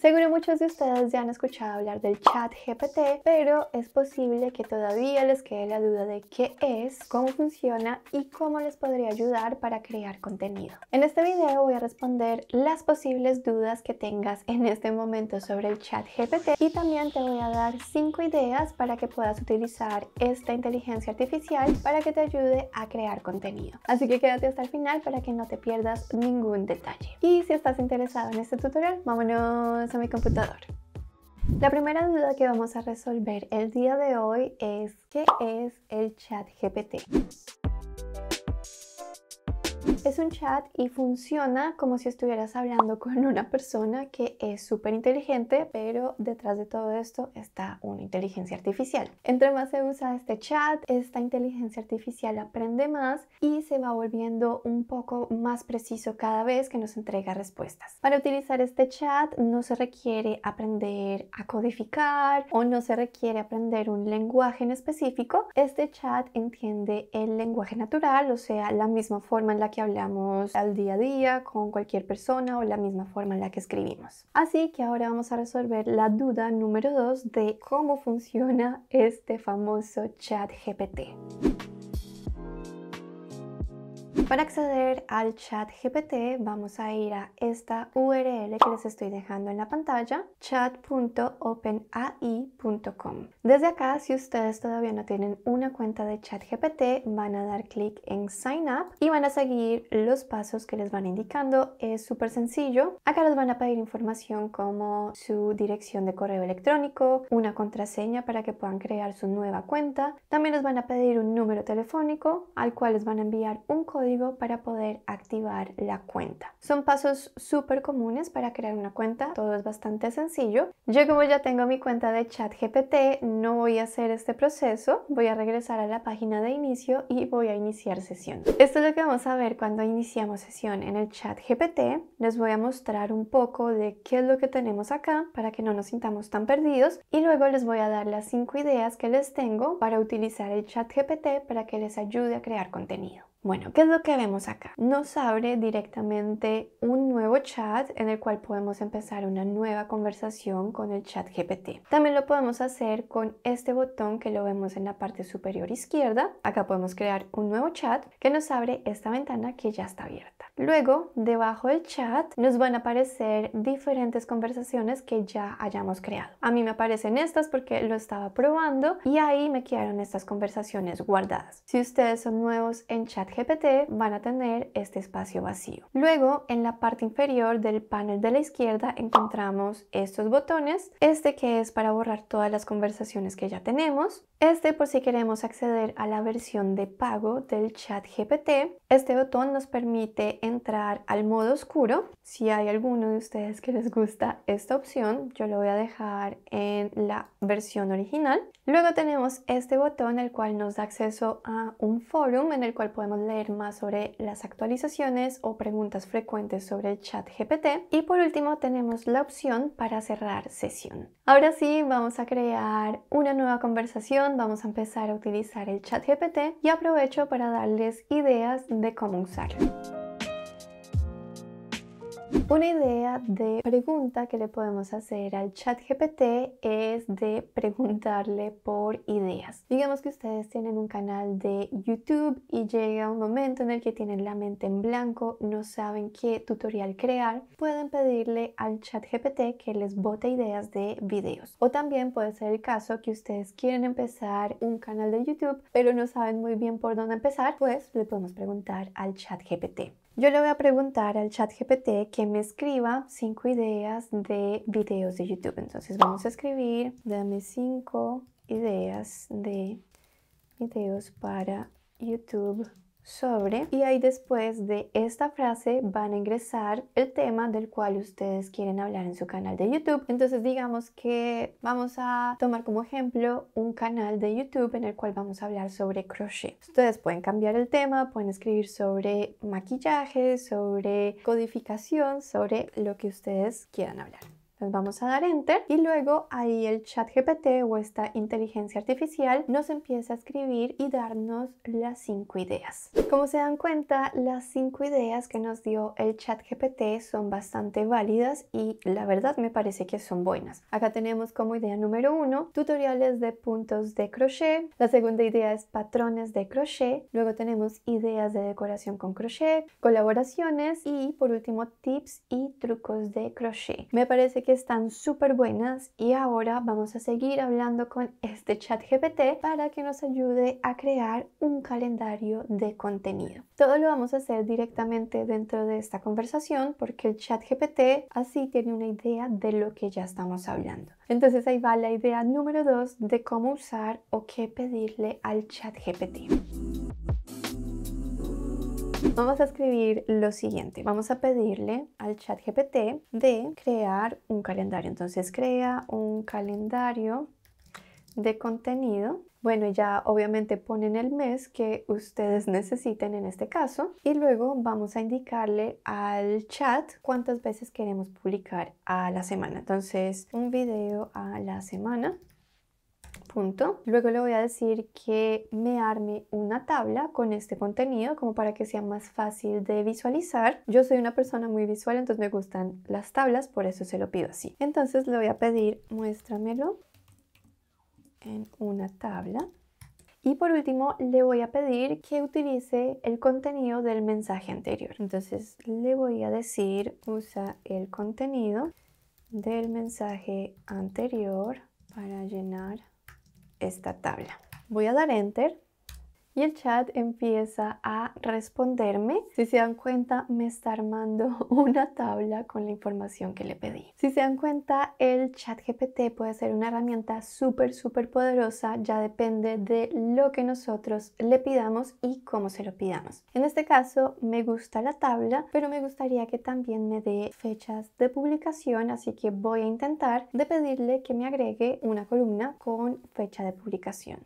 Seguro muchos de ustedes ya han escuchado hablar del chat GPT, pero es posible que todavía les quede la duda de qué es, cómo funciona y cómo les podría ayudar para crear contenido. En este video voy a responder las posibles dudas que tengas en este momento sobre el chat GPT y también te voy a dar 5 ideas para que puedas utilizar esta inteligencia artificial para que te ayude a crear contenido. Así que quédate hasta el final para que no te pierdas ningún detalle. Y si estás interesado en este tutorial, vámonos a mi computador. La primera duda que vamos a resolver el día de hoy es ¿qué es el chat GPT? Es un chat y funciona como si estuvieras hablando con una persona que es súper inteligente, pero detrás de todo esto está una inteligencia artificial. Entre más se usa este chat, esta inteligencia artificial aprende más y se va volviendo un poco más preciso cada vez que nos entrega respuestas. Para utilizar este chat no se requiere aprender a codificar o no se requiere aprender un lenguaje en específico. Este chat entiende el lenguaje natural, o sea, la misma forma en la que hablamos hablamos al día a día con cualquier persona o la misma forma en la que escribimos. Así que ahora vamos a resolver la duda número 2 de cómo funciona este famoso chat GPT. Para acceder al chat GPT vamos a ir a esta URL que les estoy dejando en la pantalla, chat.openai.com. Desde acá, si ustedes todavía no tienen una cuenta de chat GPT, van a dar clic en Sign Up y van a seguir los pasos que les van indicando. Es súper sencillo. Acá les van a pedir información como su dirección de correo electrónico, una contraseña para que puedan crear su nueva cuenta. También les van a pedir un número telefónico al cual les van a enviar un código para poder activar la cuenta. Son pasos súper comunes para crear una cuenta, todo es bastante sencillo. Yo como ya tengo mi cuenta de ChatGPT, no voy a hacer este proceso, voy a regresar a la página de inicio y voy a iniciar sesión. Esto es lo que vamos a ver cuando iniciamos sesión en el ChatGPT. Les voy a mostrar un poco de qué es lo que tenemos acá para que no nos sintamos tan perdidos y luego les voy a dar las 5 ideas que les tengo para utilizar el ChatGPT para que les ayude a crear contenido. Bueno, ¿qué es lo que vemos acá? Nos abre directamente un nuevo chat en el cual podemos empezar una nueva conversación con el chat GPT. También lo podemos hacer con este botón que lo vemos en la parte superior izquierda. Acá podemos crear un nuevo chat que nos abre esta ventana que ya está abierta. Luego, debajo del chat nos van a aparecer diferentes conversaciones que ya hayamos creado. A mí me aparecen estas porque lo estaba probando y ahí me quedaron estas conversaciones guardadas. Si ustedes son nuevos en chat GPT van a tener este espacio vacío. Luego, en la parte inferior del panel de la izquierda encontramos estos botones. Este que es para borrar todas las conversaciones que ya tenemos. Este por si queremos acceder a la versión de pago del chat GPT. Este botón nos permite entrar al modo oscuro. Si hay alguno de ustedes que les gusta esta opción, yo lo voy a dejar en la versión original. Luego tenemos este botón el cual nos da acceso a un forum en el cual podemos leer más sobre las actualizaciones o preguntas frecuentes sobre el chat GPT Y por último tenemos la opción para cerrar sesión. Ahora sí, vamos a crear una nueva conversación, vamos a empezar a utilizar el chat GPT y aprovecho para darles ideas de cómo usarlo. Una idea de pregunta que le podemos hacer al chat GPT es de preguntarle por ideas. Digamos que ustedes tienen un canal de YouTube y llega un momento en el que tienen la mente en blanco, no saben qué tutorial crear, pueden pedirle al chat GPT que les bote ideas de videos. O también puede ser el caso que ustedes quieren empezar un canal de YouTube, pero no saben muy bien por dónde empezar, pues le podemos preguntar al chat GPT. Yo le voy a preguntar al chat GPT que me escriba cinco ideas de videos de YouTube. Entonces vamos a escribir, dame cinco ideas de videos para YouTube sobre y ahí después de esta frase van a ingresar el tema del cual ustedes quieren hablar en su canal de YouTube. Entonces digamos que vamos a tomar como ejemplo un canal de YouTube en el cual vamos a hablar sobre crochet. Ustedes pueden cambiar el tema, pueden escribir sobre maquillaje, sobre codificación, sobre lo que ustedes quieran hablar nos vamos a dar enter y luego ahí el chat GPT o esta inteligencia artificial nos empieza a escribir y darnos las cinco ideas. Como se dan cuenta, las cinco ideas que nos dio el chat GPT son bastante válidas y la verdad me parece que son buenas. Acá tenemos como idea número uno, tutoriales de puntos de crochet. La segunda idea es patrones de crochet. Luego tenemos ideas de decoración con crochet, colaboraciones y por último tips y trucos de crochet. Me parece que están súper buenas y ahora vamos a seguir hablando con este chat GPT para que nos ayude a crear un calendario de contenido. Todo lo vamos a hacer directamente dentro de esta conversación porque el chat GPT así tiene una idea de lo que ya estamos hablando. Entonces ahí va la idea número dos de cómo usar o qué pedirle al chat GPT. Vamos a escribir lo siguiente. Vamos a pedirle al chat GPT de crear un calendario. Entonces crea un calendario de contenido. Bueno, ya obviamente ponen el mes que ustedes necesiten en este caso y luego vamos a indicarle al chat cuántas veces queremos publicar a la semana. Entonces, un video a la semana punto. Luego le voy a decir que me arme una tabla con este contenido como para que sea más fácil de visualizar. Yo soy una persona muy visual, entonces me gustan las tablas, por eso se lo pido así. Entonces le voy a pedir muéstramelo en una tabla. Y por último, le voy a pedir que utilice el contenido del mensaje anterior. Entonces le voy a decir, usa el contenido del mensaje anterior para llenar esta tabla. Voy a dar Enter y el chat empieza a responderme. Si se dan cuenta, me está armando una tabla con la información que le pedí. Si se dan cuenta, el chat GPT puede ser una herramienta súper, súper poderosa. Ya depende de lo que nosotros le pidamos y cómo se lo pidamos. En este caso, me gusta la tabla, pero me gustaría que también me dé fechas de publicación, así que voy a intentar de pedirle que me agregue una columna con fecha de publicación.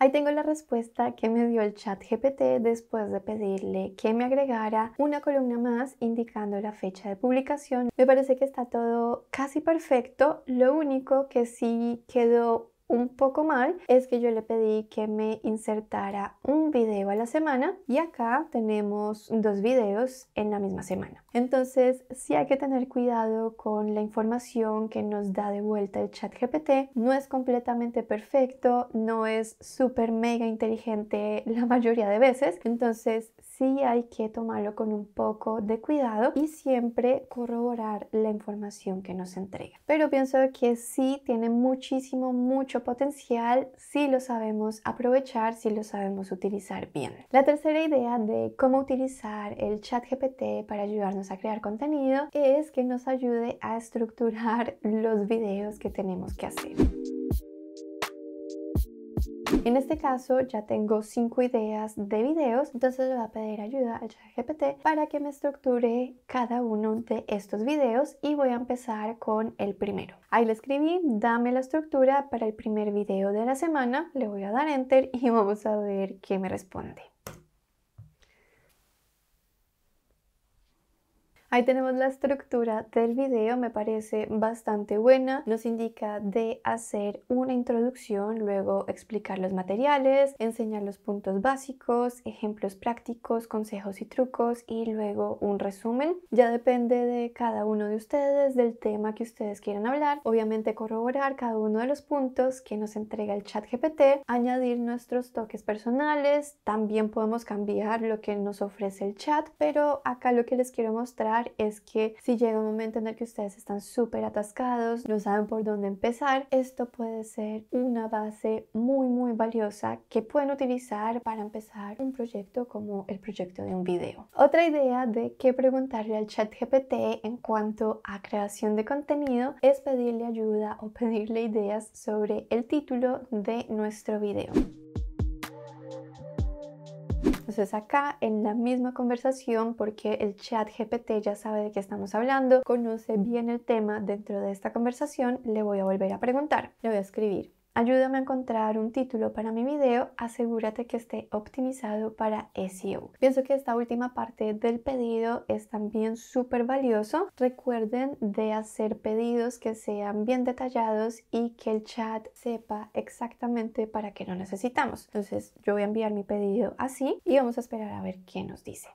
Ahí tengo la respuesta que me dio el chat GPT después de pedirle que me agregara una columna más indicando la fecha de publicación. Me parece que está todo casi perfecto, lo único que sí quedó un poco mal es que yo le pedí que me insertara un video a la semana y acá tenemos dos videos en la misma semana. Entonces sí hay que tener cuidado con la información que nos da de vuelta el chat GPT. No es completamente perfecto, no es súper mega inteligente la mayoría de veces. Entonces sí hay que tomarlo con un poco de cuidado y siempre corroborar la información que nos entrega. Pero pienso que sí tiene muchísimo, mucho potencial si lo sabemos aprovechar, si lo sabemos utilizar bien. La tercera idea de cómo utilizar el chat GPT para ayudarnos a crear contenido es que nos ayude a estructurar los videos que tenemos que hacer. En este caso ya tengo cinco ideas de videos, entonces le voy a pedir ayuda al ChatGPT para que me estructure cada uno de estos videos y voy a empezar con el primero. Ahí le escribí, dame la estructura para el primer video de la semana, le voy a dar enter y vamos a ver qué me responde. Ahí tenemos la estructura del video, me parece bastante buena. Nos indica de hacer una introducción, luego explicar los materiales, enseñar los puntos básicos, ejemplos prácticos, consejos y trucos y luego un resumen. Ya depende de cada uno de ustedes, del tema que ustedes quieran hablar. Obviamente corroborar cada uno de los puntos que nos entrega el chat GPT, añadir nuestros toques personales, también podemos cambiar lo que nos ofrece el chat, pero acá lo que les quiero mostrar es que si llega un momento en el que ustedes están súper atascados, no saben por dónde empezar, esto puede ser una base muy muy valiosa que pueden utilizar para empezar un proyecto como el proyecto de un video. Otra idea de qué preguntarle al chat GPT en cuanto a creación de contenido es pedirle ayuda o pedirle ideas sobre el título de nuestro video. Entonces acá en la misma conversación, porque el chat GPT ya sabe de qué estamos hablando, conoce bien el tema dentro de esta conversación, le voy a volver a preguntar. Le voy a escribir, Ayúdame a encontrar un título para mi video, asegúrate que esté optimizado para SEO. Pienso que esta última parte del pedido es también súper valioso. Recuerden de hacer pedidos que sean bien detallados y que el chat sepa exactamente para qué lo necesitamos. Entonces yo voy a enviar mi pedido así y vamos a esperar a ver qué nos dice.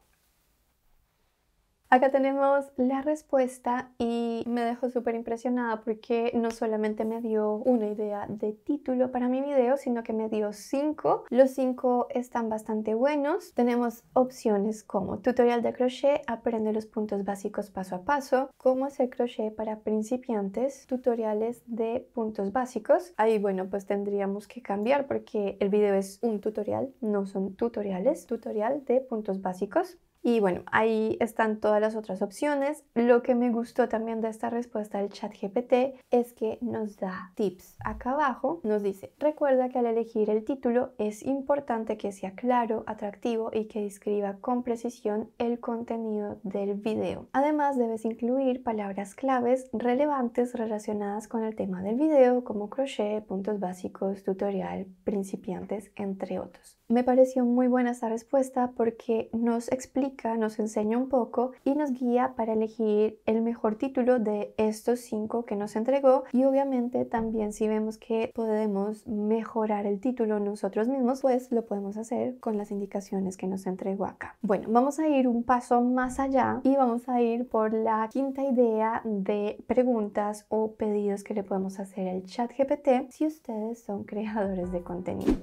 Acá tenemos la respuesta y me dejó súper impresionada porque no solamente me dio una idea de título para mi video, sino que me dio cinco. Los cinco están bastante buenos. Tenemos opciones como tutorial de crochet, aprende los puntos básicos paso a paso, cómo hacer crochet para principiantes, tutoriales de puntos básicos. Ahí bueno, pues tendríamos que cambiar porque el video es un tutorial, no son tutoriales, tutorial de puntos básicos. Y bueno, ahí están todas las otras opciones. Lo que me gustó también de esta respuesta del chat GPT es que nos da tips. Acá abajo nos dice, recuerda que al elegir el título es importante que sea claro, atractivo y que describa con precisión el contenido del video. Además, debes incluir palabras claves relevantes relacionadas con el tema del video como crochet, puntos básicos, tutorial, principiantes, entre otros. Me pareció muy buena esta respuesta porque nos explica, nos enseña un poco y nos guía para elegir el mejor título de estos cinco que nos entregó y obviamente también si vemos que podemos mejorar el título nosotros mismos, pues lo podemos hacer con las indicaciones que nos entregó acá. Bueno, vamos a ir un paso más allá y vamos a ir por la quinta idea de preguntas o pedidos que le podemos hacer al chat GPT si ustedes son creadores de contenido.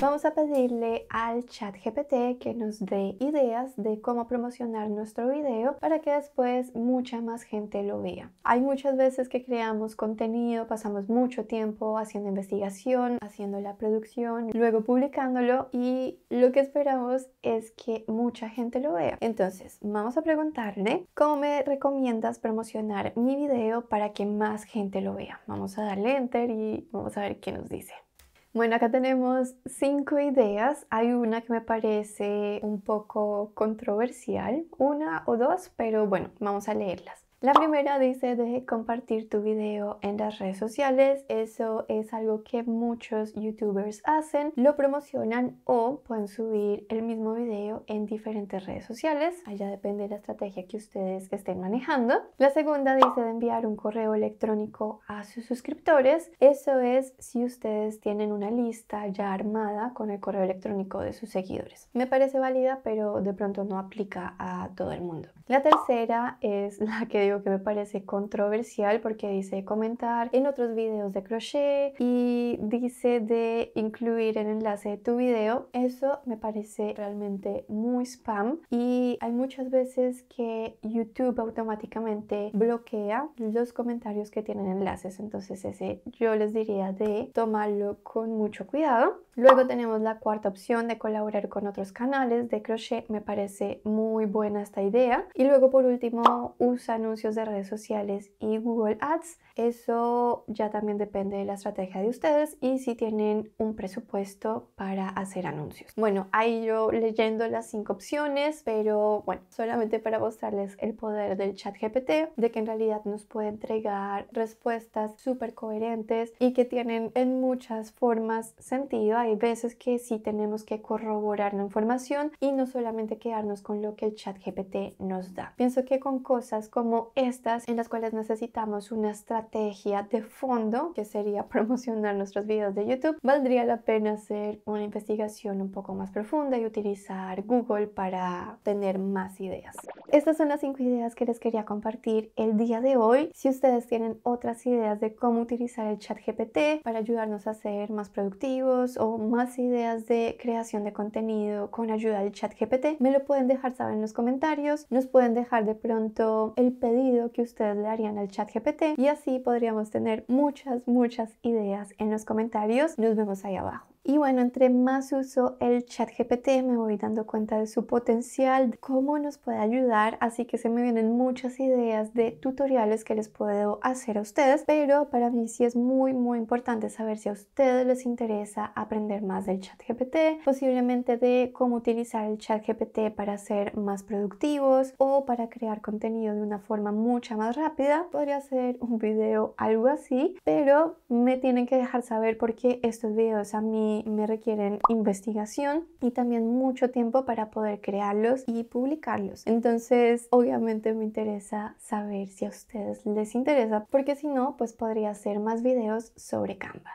Vamos a pedirle al chat GPT que nos dé ideas de cómo promocionar nuestro video para que después mucha más gente lo vea. Hay muchas veces que creamos contenido, pasamos mucho tiempo haciendo investigación, haciendo la producción, luego publicándolo y lo que esperamos es que mucha gente lo vea. Entonces, vamos a preguntarle cómo me recomiendas promocionar mi video para que más gente lo vea. Vamos a darle enter y vamos a ver qué nos dice. Bueno, acá tenemos cinco ideas. Hay una que me parece un poco controversial, una o dos, pero bueno, vamos a leerlas. La primera dice de compartir tu video en las redes sociales. Eso es algo que muchos youtubers hacen. Lo promocionan o pueden subir el mismo video en diferentes redes sociales. Allá depende de la estrategia que ustedes estén manejando. La segunda dice de enviar un correo electrónico a sus suscriptores. Eso es si ustedes tienen una lista ya armada con el correo electrónico de sus seguidores. Me parece válida, pero de pronto no aplica a todo el mundo. La tercera es la que que me parece controversial porque dice comentar en otros videos de crochet y dice de incluir el enlace de tu video. Eso me parece realmente muy spam y hay muchas veces que YouTube automáticamente bloquea los comentarios que tienen enlaces. Entonces ese yo les diría de tomarlo con mucho cuidado. Luego tenemos la cuarta opción de colaborar con otros canales de crochet. Me parece muy buena esta idea. Y luego por último usan un anuncios de redes sociales y Google Ads. Eso ya también depende de la estrategia de ustedes y si tienen un presupuesto para hacer anuncios. Bueno, ahí yo leyendo las cinco opciones, pero bueno, solamente para mostrarles el poder del chat GPT, de que en realidad nos puede entregar respuestas súper coherentes y que tienen en muchas formas sentido. Hay veces que sí tenemos que corroborar la información y no solamente quedarnos con lo que el chat GPT nos da. Pienso que con cosas como estas en las cuales necesitamos una estrategia de fondo, que sería promocionar nuestros videos de YouTube, valdría la pena hacer una investigación un poco más profunda y utilizar Google para tener más ideas. Estas son las cinco ideas que les quería compartir el día de hoy. Si ustedes tienen otras ideas de cómo utilizar el chat GPT para ayudarnos a ser más productivos o más ideas de creación de contenido con ayuda del chat GPT, me lo pueden dejar saber en los comentarios. Nos pueden dejar de pronto el que ustedes le harían al chat GPT y así podríamos tener muchas, muchas ideas en los comentarios. Nos vemos ahí abajo. Y bueno, entre más uso el chat GPT, me voy dando cuenta de su potencial, cómo nos puede ayudar, así que se me vienen muchas ideas de tutoriales que les puedo hacer a ustedes, pero para mí sí es muy, muy importante saber si a ustedes les interesa aprender más del chat GPT, posiblemente de cómo utilizar el chat GPT para ser más productivos o para crear contenido de una forma mucha más rápida. Podría hacer un video, algo así, pero me tienen que dejar saber porque estos videos a mí me requieren investigación y también mucho tiempo para poder crearlos y publicarlos. Entonces, obviamente me interesa saber si a ustedes les interesa, porque si no, pues podría hacer más videos sobre Canva.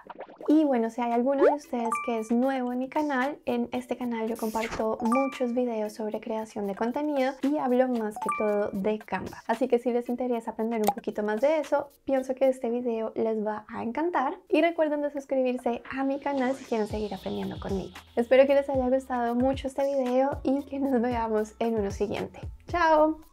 Y bueno, si hay alguno de ustedes que es nuevo en mi canal, en este canal yo comparto muchos videos sobre creación de contenido y hablo más que todo de Canva. Así que si les interesa aprender un poquito más de eso, pienso que este video les va a encantar. Y recuerden de suscribirse a mi canal si quieren seguir aprendiendo conmigo. Espero que les haya gustado mucho este video y que nos veamos en uno siguiente. ¡Chao!